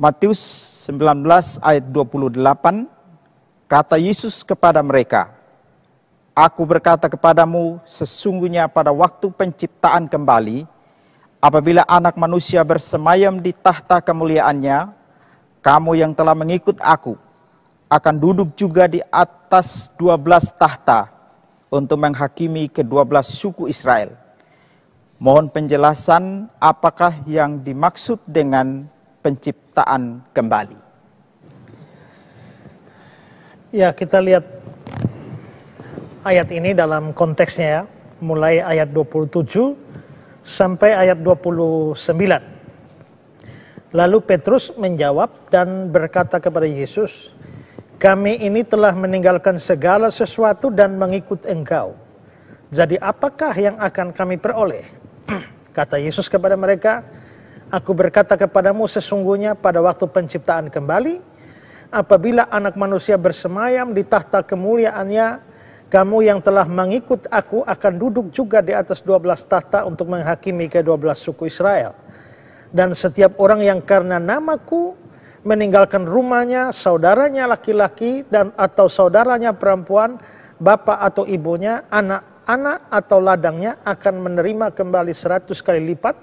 Matius 19 ayat 28, kata Yesus kepada mereka, Aku berkata kepadamu, sesungguhnya pada waktu penciptaan kembali, apabila anak manusia bersemayam di tahta kemuliaannya, kamu yang telah mengikut aku, akan duduk juga di atas dua belas tahta untuk menghakimi ke belas suku Israel. Mohon penjelasan apakah yang dimaksud dengan penciptaan kembali. Ya, kita lihat ayat ini dalam konteksnya ya. Mulai ayat 27 sampai ayat 29. Lalu Petrus menjawab dan berkata kepada Yesus, "Kami ini telah meninggalkan segala sesuatu dan mengikut Engkau. Jadi apakah yang akan kami peroleh?" Kata Yesus kepada mereka, Aku berkata kepadamu sesungguhnya pada waktu penciptaan kembali, apabila anak manusia bersemayam di tahta kemuliaannya, kamu yang telah mengikut aku akan duduk juga di atas dua belas tahta untuk menghakimi ke belas suku Israel. Dan setiap orang yang karena namaku meninggalkan rumahnya, saudaranya laki-laki dan atau saudaranya perempuan, bapak atau ibunya, anak-anak atau ladangnya akan menerima kembali seratus kali lipat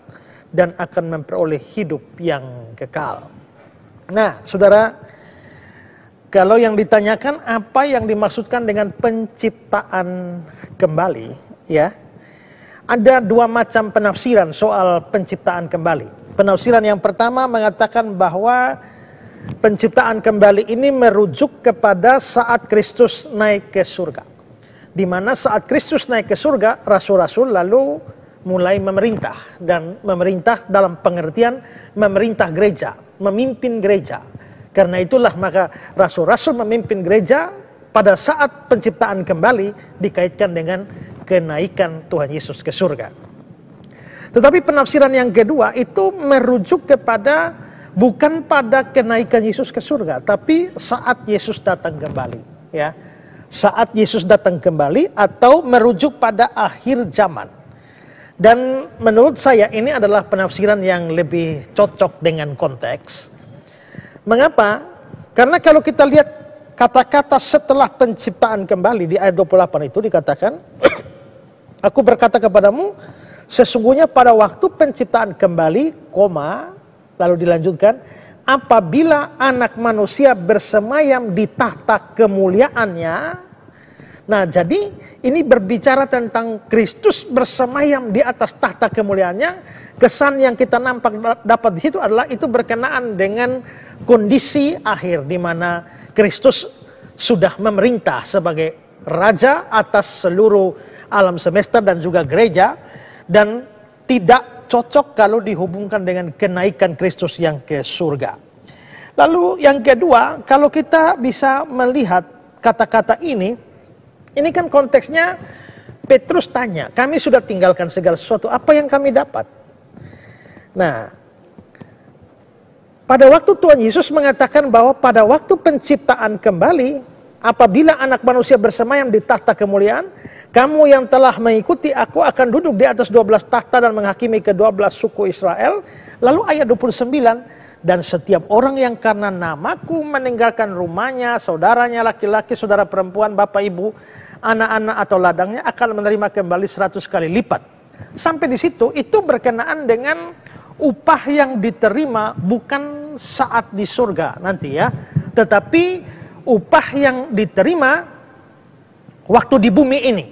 dan akan memperoleh hidup yang kekal. Nah, saudara, kalau yang ditanyakan apa yang dimaksudkan dengan penciptaan kembali, ya, ada dua macam penafsiran soal penciptaan kembali. Penafsiran yang pertama mengatakan bahwa penciptaan kembali ini merujuk kepada saat Kristus naik ke surga. Di mana saat Kristus naik ke surga, rasul-rasul lalu mulai memerintah dan memerintah dalam pengertian memerintah gereja, memimpin gereja. Karena itulah maka rasul-rasul memimpin gereja pada saat penciptaan kembali dikaitkan dengan kenaikan Tuhan Yesus ke surga. Tetapi penafsiran yang kedua itu merujuk kepada bukan pada kenaikan Yesus ke surga, tapi saat Yesus datang kembali, ya. Saat Yesus datang kembali atau merujuk pada akhir zaman. Dan menurut saya ini adalah penafsiran yang lebih cocok dengan konteks. Mengapa? Karena kalau kita lihat kata-kata setelah penciptaan kembali di ayat 28 itu dikatakan, Aku berkata kepadamu, sesungguhnya pada waktu penciptaan kembali, koma, lalu dilanjutkan, apabila anak manusia bersemayam di tahta kemuliaannya, Nah, jadi ini berbicara tentang Kristus bersemayam di atas tahta kemuliaannya. Kesan yang kita nampak dapat di situ adalah itu berkenaan dengan kondisi akhir di mana Kristus sudah memerintah sebagai raja atas seluruh alam semesta dan juga gereja dan tidak cocok kalau dihubungkan dengan kenaikan Kristus yang ke surga. Lalu yang kedua, kalau kita bisa melihat kata-kata ini ini kan konteksnya Petrus tanya, kami sudah tinggalkan segala sesuatu, apa yang kami dapat? Nah, pada waktu Tuhan Yesus mengatakan bahwa pada waktu penciptaan kembali, apabila anak manusia bersemayam di tahta kemuliaan, kamu yang telah mengikuti aku akan duduk di atas 12 tahta dan menghakimi ke-12 suku Israel. Lalu ayat 29, dan setiap orang yang karena namaku meninggalkan rumahnya, saudaranya laki-laki, saudara perempuan, bapak ibu, anak-anak atau ladangnya akan menerima kembali 100 kali lipat. Sampai di situ itu berkenaan dengan upah yang diterima bukan saat di surga nanti ya, tetapi upah yang diterima waktu di bumi ini.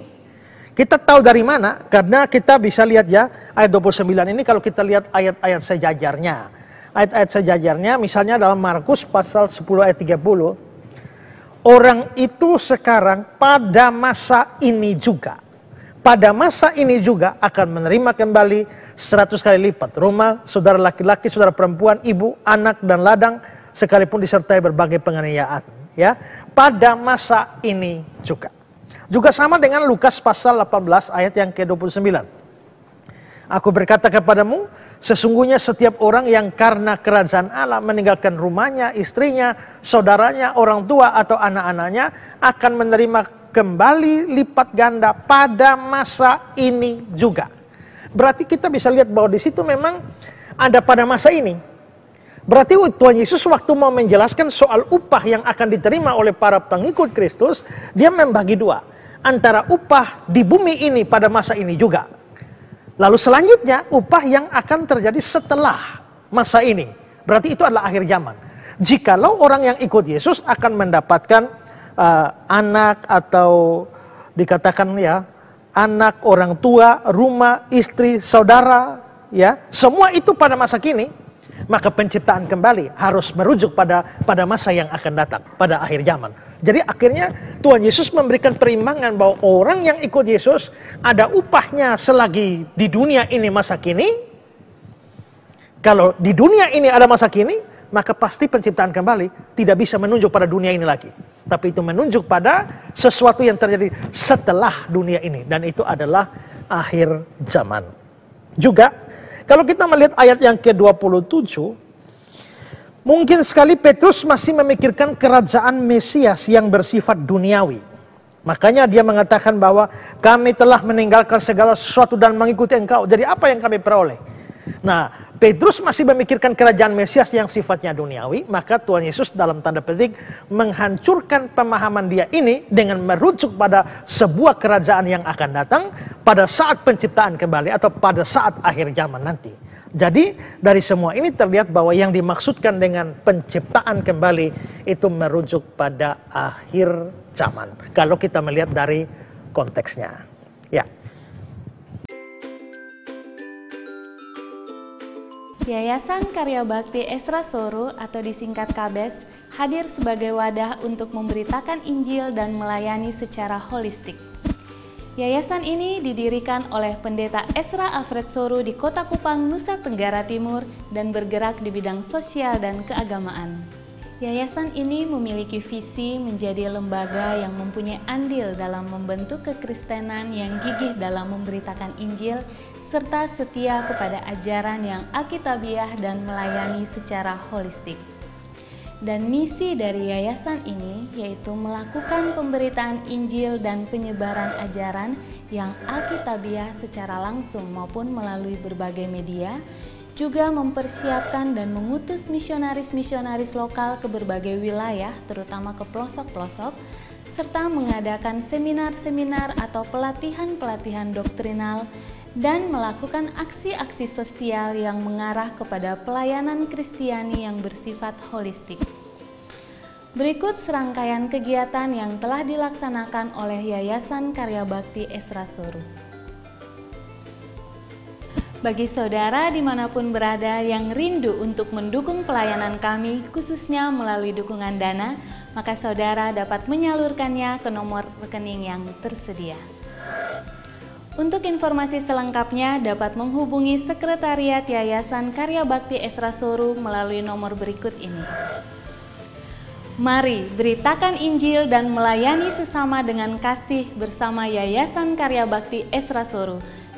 Kita tahu dari mana? Karena kita bisa lihat ya ayat 29 ini kalau kita lihat ayat-ayat sejajarnya. Ayat-ayat sejajarnya misalnya dalam Markus pasal 10 ayat 30 orang itu sekarang pada masa ini juga pada masa ini juga akan menerima kembali seratus kali lipat rumah, saudara laki-laki, saudara perempuan, ibu, anak dan ladang sekalipun disertai berbagai penganiayaan ya pada masa ini juga. Juga sama dengan Lukas pasal 18 ayat yang ke-29. Aku berkata kepadamu, Sesungguhnya setiap orang yang karena kerajaan Allah meninggalkan rumahnya, istrinya, saudaranya, orang tua atau anak-anaknya akan menerima kembali lipat ganda pada masa ini juga. Berarti kita bisa lihat bahwa di situ memang ada pada masa ini. Berarti Tuhan Yesus waktu mau menjelaskan soal upah yang akan diterima oleh para pengikut Kristus, dia membagi dua. Antara upah di bumi ini pada masa ini juga Lalu selanjutnya upah yang akan terjadi setelah masa ini. Berarti itu adalah akhir zaman. Jikalau orang yang ikut Yesus akan mendapatkan uh, anak atau dikatakan ya anak, orang tua, rumah, istri, saudara, ya semua itu pada masa kini maka penciptaan kembali harus merujuk pada pada masa yang akan datang, pada akhir zaman. Jadi akhirnya Tuhan Yesus memberikan perimbangan bahwa orang yang ikut Yesus ada upahnya selagi di dunia ini masa kini. Kalau di dunia ini ada masa kini, maka pasti penciptaan kembali tidak bisa menunjuk pada dunia ini lagi. Tapi itu menunjuk pada sesuatu yang terjadi setelah dunia ini dan itu adalah akhir zaman. Juga kalau kita melihat ayat yang ke-27, mungkin sekali Petrus masih memikirkan kerajaan Mesias yang bersifat duniawi. Makanya dia mengatakan bahwa kami telah meninggalkan segala sesuatu dan mengikuti engkau. Jadi apa yang kami peroleh? Nah, Petrus masih memikirkan kerajaan Mesias yang sifatnya duniawi, maka Tuhan Yesus dalam tanda petik menghancurkan pemahaman dia ini dengan merujuk pada sebuah kerajaan yang akan datang pada saat penciptaan kembali atau pada saat akhir zaman nanti. Jadi dari semua ini terlihat bahwa yang dimaksudkan dengan penciptaan kembali itu merujuk pada akhir zaman. Kalau kita melihat dari konteksnya. Ya. Yayasan Karya Bakti Esra Soru atau disingkat KABES hadir sebagai wadah untuk memberitakan Injil dan melayani secara holistik. Yayasan ini didirikan oleh pendeta Esra Alfred Soru di Kota Kupang, Nusa Tenggara Timur dan bergerak di bidang sosial dan keagamaan. Yayasan ini memiliki visi menjadi lembaga yang mempunyai andil dalam membentuk kekristenan yang gigih dalam memberitakan Injil serta setia kepada ajaran yang akitabiah dan melayani secara holistik. Dan misi dari yayasan ini yaitu melakukan pemberitaan Injil dan penyebaran ajaran yang alkitabiah secara langsung maupun melalui berbagai media juga mempersiapkan dan mengutus misionaris-misionaris lokal ke berbagai wilayah, terutama ke pelosok-pelosok, serta mengadakan seminar-seminar atau pelatihan-pelatihan doktrinal dan melakukan aksi-aksi sosial yang mengarah kepada pelayanan Kristiani yang bersifat holistik. Berikut serangkaian kegiatan yang telah dilaksanakan oleh Yayasan Karya Bakti Esra Soru bagi saudara dimanapun berada yang rindu untuk mendukung pelayanan kami, khususnya melalui dukungan dana, maka saudara dapat menyalurkannya ke nomor rekening yang tersedia. Untuk informasi selengkapnya dapat menghubungi Sekretariat Yayasan Karya Bakti Esra Soru melalui nomor berikut ini. Mari beritakan Injil dan melayani sesama dengan kasih bersama Yayasan Karya Bakti Esra Soru